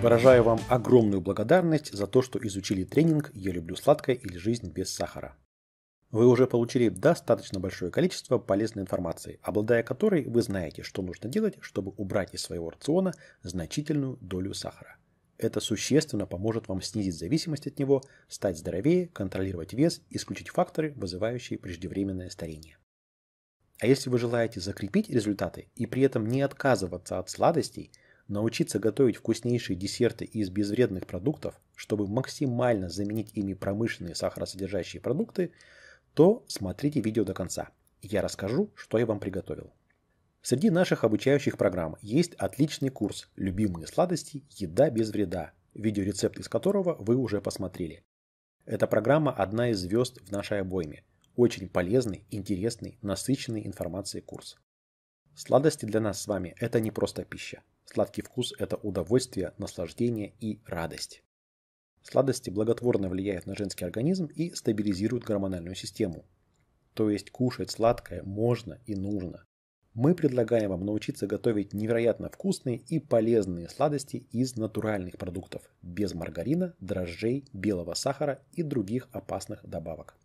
Выражаю вам огромную благодарность за то, что изучили тренинг «Я люблю сладкое или жизнь без сахара». Вы уже получили достаточно большое количество полезной информации, обладая которой вы знаете, что нужно делать, чтобы убрать из своего рациона значительную долю сахара. Это существенно поможет вам снизить зависимость от него, стать здоровее, контролировать вес, исключить факторы, вызывающие преждевременное старение. А если вы желаете закрепить результаты и при этом не отказываться от сладостей – научиться готовить вкуснейшие десерты из безвредных продуктов, чтобы максимально заменить ими промышленные сахаросодержащие продукты, то смотрите видео до конца. Я расскажу, что я вам приготовил. Среди наших обучающих программ есть отличный курс «Любимые сладости. Еда без вреда», видеорецепт из которого вы уже посмотрели. Эта программа одна из звезд в нашей обойме. Очень полезный, интересный, насыщенный информацией курс. Сладости для нас с вами – это не просто пища. Сладкий вкус – это удовольствие, наслаждение и радость. Сладости благотворно влияют на женский организм и стабилизируют гормональную систему. То есть кушать сладкое можно и нужно. Мы предлагаем вам научиться готовить невероятно вкусные и полезные сладости из натуральных продуктов, без маргарина, дрожжей, белого сахара и других опасных добавок.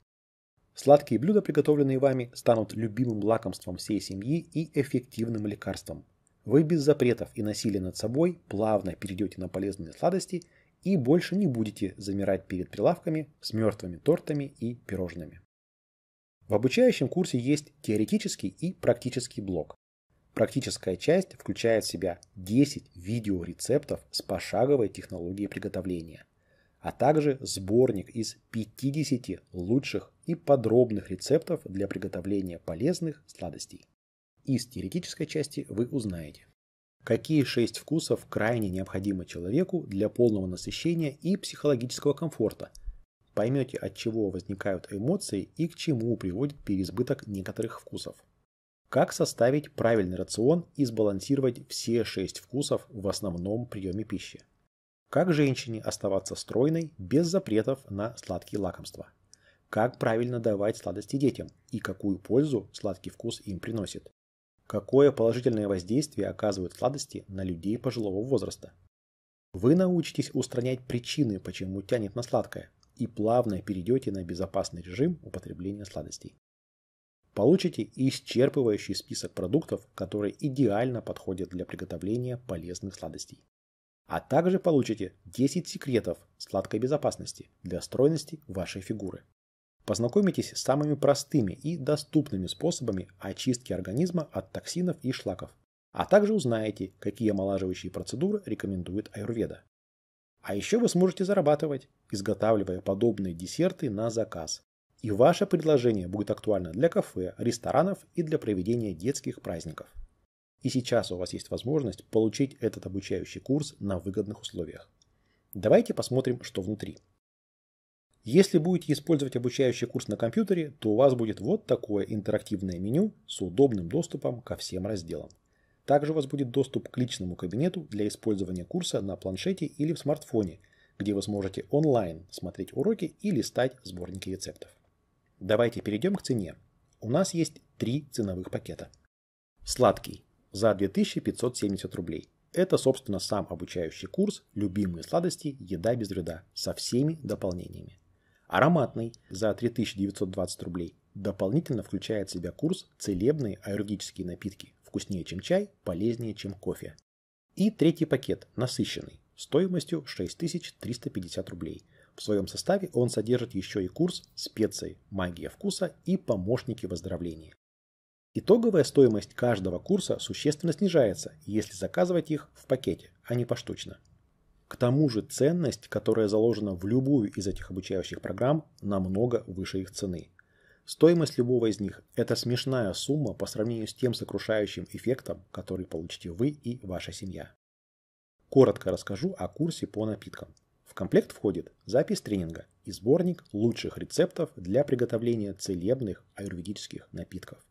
Сладкие блюда, приготовленные вами, станут любимым лакомством всей семьи и эффективным лекарством. Вы без запретов и насилия над собой плавно перейдете на полезные сладости и больше не будете замирать перед прилавками с мертвыми тортами и пирожными. В обучающем курсе есть теоретический и практический блок. Практическая часть включает в себя 10 видеорецептов с пошаговой технологией приготовления, а также сборник из 50 лучших и подробных рецептов для приготовления полезных сладостей из теоретической части вы узнаете. Какие шесть вкусов крайне необходимы человеку для полного насыщения и психологического комфорта? Поймете, от чего возникают эмоции и к чему приводит переизбыток некоторых вкусов. Как составить правильный рацион и сбалансировать все шесть вкусов в основном приеме пищи? Как женщине оставаться стройной без запретов на сладкие лакомства? Как правильно давать сладости детям и какую пользу сладкий вкус им приносит? Какое положительное воздействие оказывают сладости на людей пожилого возраста? Вы научитесь устранять причины, почему тянет на сладкое, и плавно перейдете на безопасный режим употребления сладостей. Получите исчерпывающий список продуктов, которые идеально подходят для приготовления полезных сладостей. А также получите 10 секретов сладкой безопасности для стройности вашей фигуры. Познакомитесь с самыми простыми и доступными способами очистки организма от токсинов и шлаков, а также узнаете, какие омолаживающие процедуры рекомендует аюрведа. А еще вы сможете зарабатывать, изготавливая подобные десерты на заказ. И ваше предложение будет актуально для кафе, ресторанов и для проведения детских праздников. И сейчас у вас есть возможность получить этот обучающий курс на выгодных условиях. Давайте посмотрим, что внутри. Если будете использовать обучающий курс на компьютере, то у вас будет вот такое интерактивное меню с удобным доступом ко всем разделам. Также у вас будет доступ к личному кабинету для использования курса на планшете или в смартфоне, где вы сможете онлайн смотреть уроки и листать сборники рецептов. Давайте перейдем к цене. У нас есть три ценовых пакета. Сладкий за 2570 рублей. Это, собственно, сам обучающий курс «Любимые сладости. Еда без вреда» со всеми дополнениями. Ароматный за 3920 рублей дополнительно включает в себя курс «Целебные аэрогические напитки. Вкуснее, чем чай, полезнее, чем кофе». И третий пакет «Насыщенный» стоимостью 6350 рублей. В своем составе он содержит еще и курс «Специи. Магия вкуса» и «Помощники выздоровления». Итоговая стоимость каждого курса существенно снижается, если заказывать их в пакете, а не поштучно. К тому же ценность, которая заложена в любую из этих обучающих программ, намного выше их цены. Стоимость любого из них – это смешная сумма по сравнению с тем сокрушающим эффектом, который получите вы и ваша семья. Коротко расскажу о курсе по напиткам. В комплект входит запись тренинга и сборник лучших рецептов для приготовления целебных аюрведических напитков.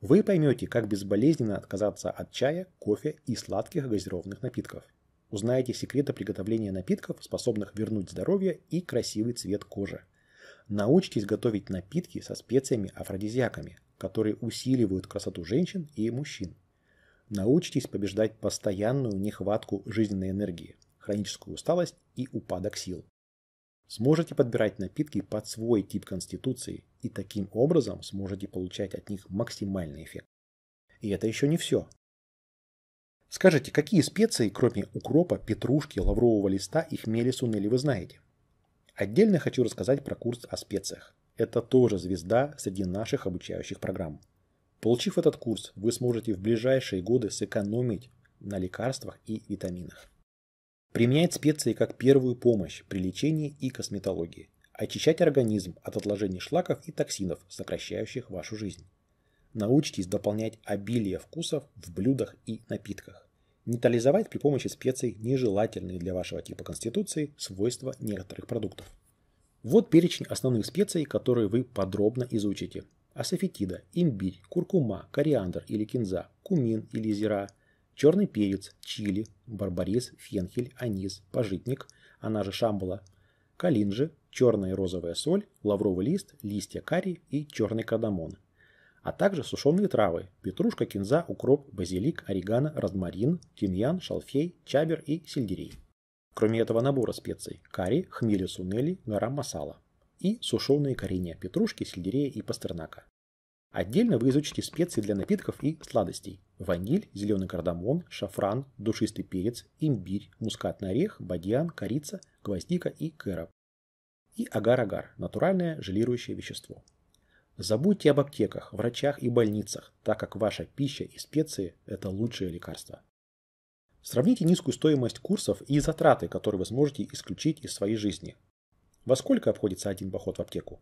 Вы поймете, как безболезненно отказаться от чая, кофе и сладких газированных напитков – Узнаете секреты приготовления напитков, способных вернуть здоровье и красивый цвет кожи. Научитесь готовить напитки со специями-афродизиаками, которые усиливают красоту женщин и мужчин. Научитесь побеждать постоянную нехватку жизненной энергии, хроническую усталость и упадок сил. Сможете подбирать напитки под свой тип конституции и таким образом сможете получать от них максимальный эффект. И это еще не все. Скажите, какие специи, кроме укропа, петрушки, лаврового листа и хмели сунели вы знаете? Отдельно хочу рассказать про курс о специях. Это тоже звезда среди наших обучающих программ. Получив этот курс, вы сможете в ближайшие годы сэкономить на лекарствах и витаминах. Применять специи как первую помощь при лечении и косметологии. Очищать организм от отложений шлаков и токсинов, сокращающих вашу жизнь. Научитесь дополнять обилие вкусов в блюдах и напитках. Нейтрализовать при помощи специй нежелательные для вашего типа конституции свойства некоторых продуктов. Вот перечень основных специй, которые вы подробно изучите. Асафетида, имбирь, куркума, кориандр или кинза, кумин или зира, черный перец, чили, барбарис, фенхель, анис, пожитник, она же шамбала, калинжи, черная и розовая соль, лавровый лист, листья карри и черный кадамон а также сушеные травы – петрушка, кинза, укроп, базилик, орегано, розмарин, тимьян, шалфей, чабер и сельдерей. Кроме этого набора специй – карри, хмели сунели, гарам масала и сушеные коренья петрушки, сельдерея и пастернака. Отдельно вы изучите специи для напитков и сладостей – ваниль, зеленый кардамон, шафран, душистый перец, имбирь, мускатный орех, бадьян, корица, гвоздика и кэроп. И агар-агар – натуральное желирующее вещество. Забудьте об аптеках, врачах и больницах, так как ваша пища и специи – это лучшие лекарства. Сравните низкую стоимость курсов и затраты, которые вы сможете исключить из своей жизни. Во сколько обходится один поход в аптеку?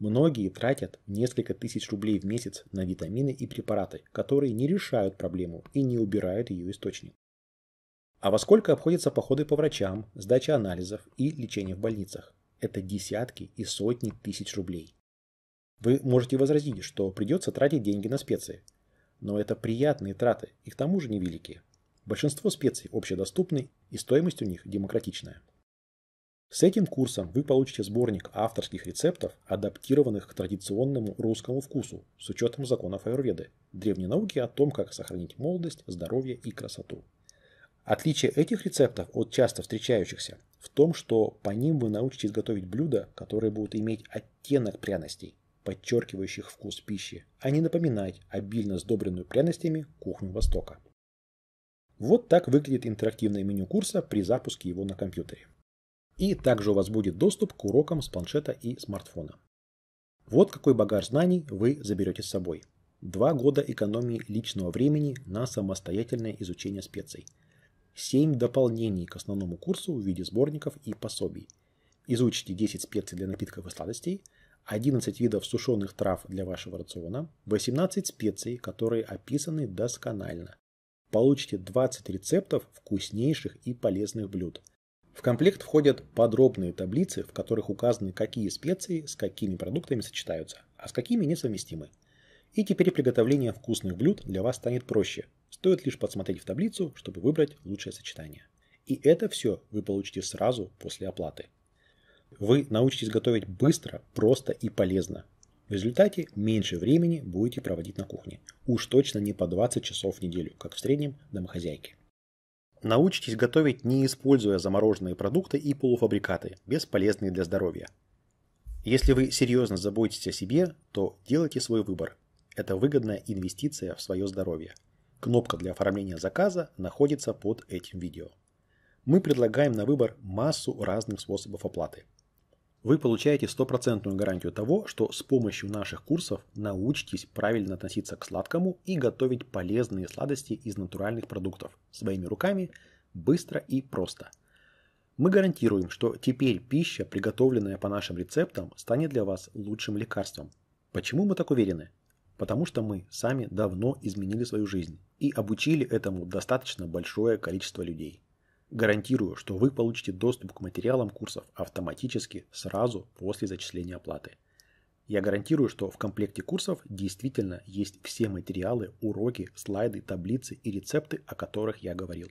Многие тратят несколько тысяч рублей в месяц на витамины и препараты, которые не решают проблему и не убирают ее источник. А во сколько обходятся походы по врачам, сдача анализов и лечение в больницах? Это десятки и сотни тысяч рублей. Вы можете возразить, что придется тратить деньги на специи. Но это приятные траты, и к тому же невеликие. Большинство специй общедоступны, и стоимость у них демократичная. С этим курсом вы получите сборник авторских рецептов, адаптированных к традиционному русскому вкусу с учетом законов аюрведы, древней науки о том, как сохранить молодость, здоровье и красоту. Отличие этих рецептов от часто встречающихся в том, что по ним вы научитесь готовить блюда, которые будут иметь оттенок пряностей – подчеркивающих вкус пищи, а не напоминать обильно сдобренную пряностями кухню Востока. Вот так выглядит интерактивное меню курса при запуске его на компьютере. И также у вас будет доступ к урокам с планшета и смартфона. Вот какой багаж знаний вы заберете с собой. Два года экономии личного времени на самостоятельное изучение специй. Семь дополнений к основному курсу в виде сборников и пособий. Изучите 10 специй для напитков и сладостей – 11 видов сушеных трав для вашего рациона, 18 специй, которые описаны досконально. Получите 20 рецептов вкуснейших и полезных блюд. В комплект входят подробные таблицы, в которых указаны, какие специи с какими продуктами сочетаются, а с какими несовместимы. И теперь приготовление вкусных блюд для вас станет проще. Стоит лишь подсмотреть в таблицу, чтобы выбрать лучшее сочетание. И это все вы получите сразу после оплаты. Вы научитесь готовить быстро, просто и полезно. В результате меньше времени будете проводить на кухне. Уж точно не по 20 часов в неделю, как в среднем домохозяйки. Научитесь готовить, не используя замороженные продукты и полуфабрикаты, бесполезные для здоровья. Если вы серьезно заботитесь о себе, то делайте свой выбор. Это выгодная инвестиция в свое здоровье. Кнопка для оформления заказа находится под этим видео. Мы предлагаем на выбор массу разных способов оплаты – вы получаете стопроцентную гарантию того, что с помощью наших курсов научитесь правильно относиться к сладкому и готовить полезные сладости из натуральных продуктов своими руками, быстро и просто. Мы гарантируем, что теперь пища, приготовленная по нашим рецептам, станет для вас лучшим лекарством. Почему мы так уверены? Потому что мы сами давно изменили свою жизнь и обучили этому достаточно большое количество людей. Гарантирую, что вы получите доступ к материалам курсов автоматически сразу после зачисления оплаты. Я гарантирую, что в комплекте курсов действительно есть все материалы, уроки, слайды, таблицы и рецепты, о которых я говорил.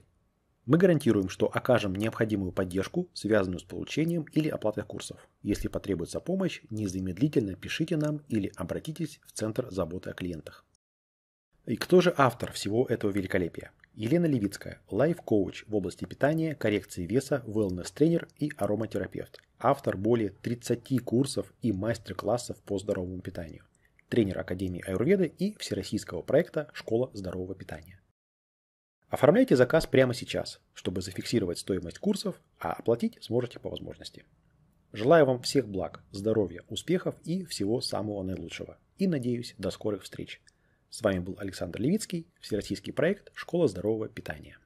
Мы гарантируем, что окажем необходимую поддержку, связанную с получением или оплатой курсов. Если потребуется помощь, незамедлительно пишите нам или обратитесь в Центр заботы о клиентах. И кто же автор всего этого великолепия? Елена Левицкая, лайф-коуч в области питания, коррекции веса, wellness-тренер и ароматерапевт. Автор более 30 курсов и мастер-классов по здоровому питанию. Тренер Академии Аюрведы и всероссийского проекта «Школа здорового питания». Оформляйте заказ прямо сейчас, чтобы зафиксировать стоимость курсов, а оплатить сможете по возможности. Желаю вам всех благ, здоровья, успехов и всего самого наилучшего. И надеюсь, до скорых встреч. С вами был Александр Левицкий, Всероссийский проект «Школа здорового питания».